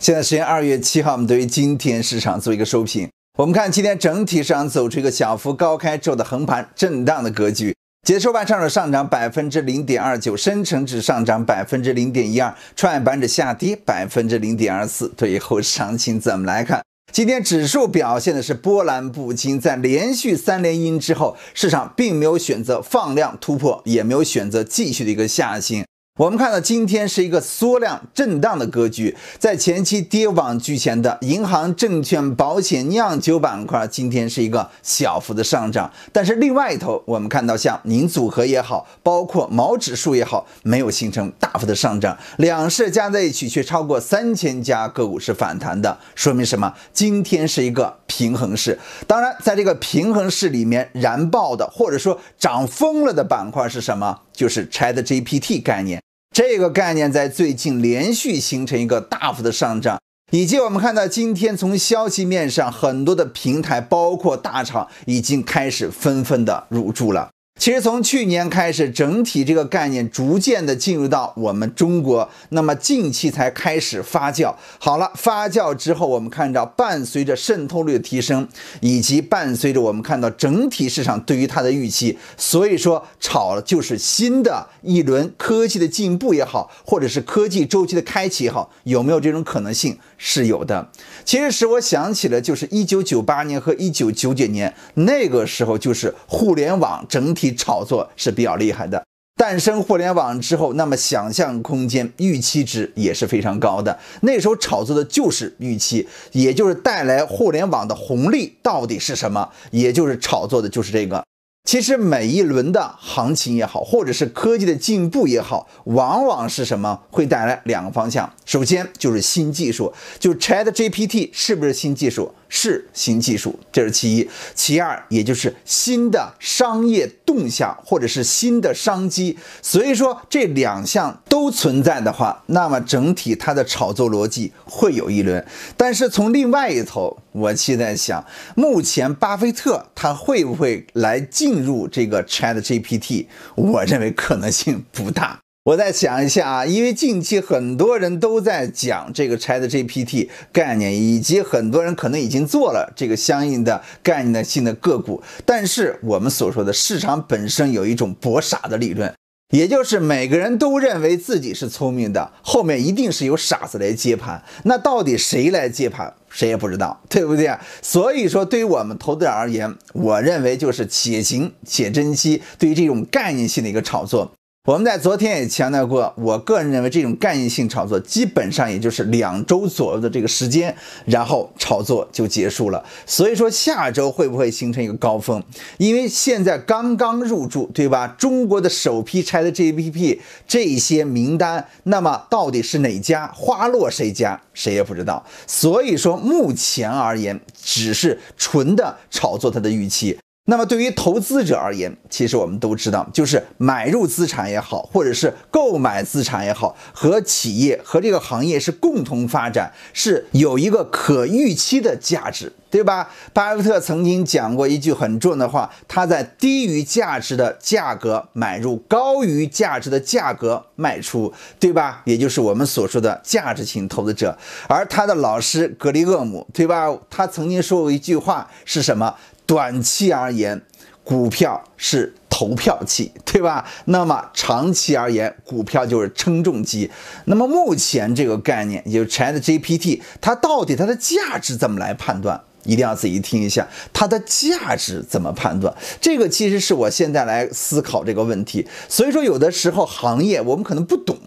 现在时间二月七号，我们对于今天市场做一个收评。我们看今天整体市场走出一个小幅高开之后的横盘震荡的格局。结束半上证上涨百分之零点二九，深成指上涨百分之零点一二，创业板指下跌百分之零点二四。对于后市行情怎么来看？今天指数表现的是波澜不惊，在连续三连阴之后，市场并没有选择放量突破，也没有选择继续的一个下行。我们看到今天是一个缩量震荡的格局，在前期跌往居前的银行、证券、保险、酿酒板块，今天是一个小幅的上涨。但是另外一头，我们看到像您组合也好，包括某指数也好，没有形成大幅的上涨。两市加在一起却超过三千家个股是反弹的，说明什么？今天是一个平衡市。当然，在这个平衡市里面，燃爆的或者说涨疯了的板块是什么？就是 Chat GPT 概念。这个概念在最近连续形成一个大幅的上涨，以及我们看到今天从消息面上，很多的平台包括大厂已经开始纷纷的入驻了。其实从去年开始，整体这个概念逐渐的进入到我们中国，那么近期才开始发酵。好了，发酵之后，我们看到伴随着渗透率的提升，以及伴随着我们看到整体市场对于它的预期，所以说炒了就是新的一轮科技的进步也好，或者是科技周期的开启也好，有没有这种可能性是有的。其实使我想起了就是一九九八年和一九九九年那个时候，就是互联网整体。炒作是比较厉害的。诞生互联网之后，那么想象空间、预期值也是非常高的。那时候炒作的就是预期，也就是带来互联网的红利到底是什么，也就是炒作的就是这个。其实每一轮的行情也好，或者是科技的进步也好，往往是什么会带来两个方向，首先就是新技术，就 Chat GPT 是不是新技术？是新技术，这是其一，其二也就是新的商业动向或者是新的商机。所以说这两项都存在的话，那么整体它的炒作逻辑会有一轮。但是从另外一头，我现在想，目前巴菲特他会不会来进入这个 Chat GPT？我认为可能性不大。我再想一下啊，因为近期很多人都在讲这个 ChatGPT 概念，以及很多人可能已经做了这个相应的概念性的个股。但是我们所说的市场本身有一种博傻的理论，也就是每个人都认为自己是聪明的，后面一定是有傻子来接盘。那到底谁来接盘，谁也不知道，对不对？所以说，对于我们投资者而言，我认为就是且行且珍惜，对于这种概念性的一个炒作。我们在昨天也强调过，我个人认为这种概念性炒作基本上也就是两周左右的这个时间，然后炒作就结束了。所以说下周会不会形成一个高峰？因为现在刚刚入驻，对吧？中国的首批拆的 g p p 这些名单，那么到底是哪家花落谁家，谁也不知道。所以说目前而言，只是纯的炒作它的预期。那么对于投资者而言，其实我们都知道，就是买入资产也好，或者是购买资产也好，和企业和这个行业是共同发展，是有一个可预期的价值，对吧？巴菲特曾经讲过一句很重要的话，他在低于价值的价格买入，高于价值的价格卖出，对吧？也就是我们所说的价值型投资者。而他的老师格雷厄姆，对吧？他曾经说过一句话是什么？短期而言，股票是投票器，对吧？那么长期而言，股票就是称重机。那么目前这个概念，也就是 Chat GPT，它到底它的价值怎么来判断？一定要仔细听一下它的价值怎么判断。这个其实是我现在来思考这个问题。所以说，有的时候行业我们可能不懂。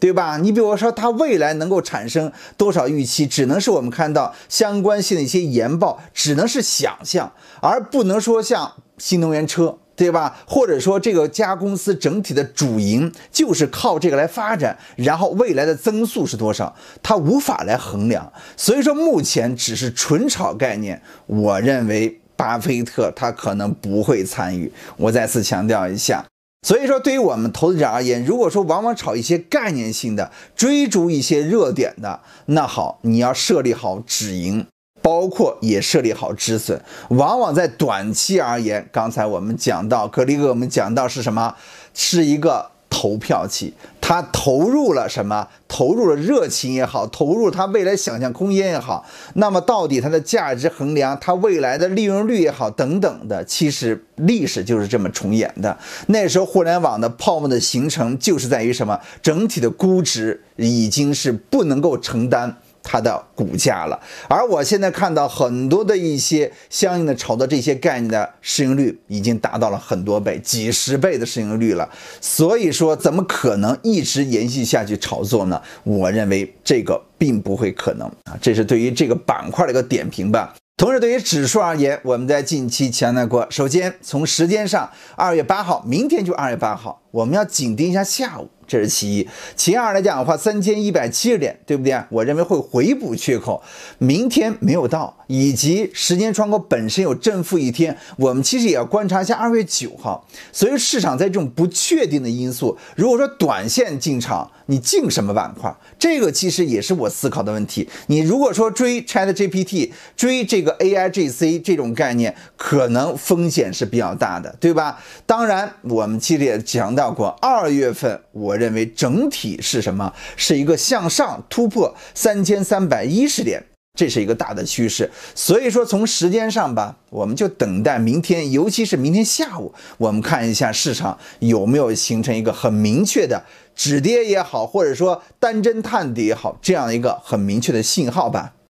对吧？你比如说它未来能够产生多少预期，只能是我们看到相关性的一些研报，只能是想象，而不能说像新能源车，对吧？或者说这个家公司整体的主营就是靠这个来发展，然后未来的增速是多少，它无法来衡量。所以说目前只是纯炒概念，我认为巴菲特他可能不会参与。我再次强调一下。所以说，对于我们投资者而言，如果说往往炒一些概念性的，追逐一些热点的，那好，你要设立好止盈，包括也设立好止损。往往在短期而言，刚才我们讲到，格力给我们讲到是什么？是一个。投票器，他投入了什么？投入了热情也好，投入他未来想象空间也好，那么到底它的价值衡量，它未来的利用率也好，等等的，其实历史就是这么重演的。那时候互联网的泡沫的形成，就是在于什么？整体的估值已经是不能够承担。它的股价了，而我现在看到很多的一些相应的炒作这些概念的市盈率已经达到了很多倍、几十倍的市盈率了，所以说怎么可能一直延续下去炒作呢？我认为这个并不会可能啊，这是对于这个板块的一个点评吧。同时，对于指数而言，我们在近期强调过，首先从时间上，二月八号，明天就二月八号，我们要紧盯一下下午。这是其一，其二来讲的话，三千一百七十点，对不对？我认为会回补缺口，明天没有到，以及时间窗口本身有正负一天，我们其实也要观察一下二月九号。所以市场在这种不确定的因素，如果说短线进场，你进什么板块？这个其实也是我思考的问题。你如果说追 ChatGPT，追这个 AI GC 这种概念，可能风险是比较大的，对吧？当然，我们其实也强调过，二月份我。认为整体是什么？是一个向上突破三千三百一十点，这是一个大的趋势。所以说，从时间上吧，我们就等待明天，尤其是明天下午，我们看一下市场有没有形成一个很明确的止跌也好，或者说单针探底也好，这样一个很明确的信号吧。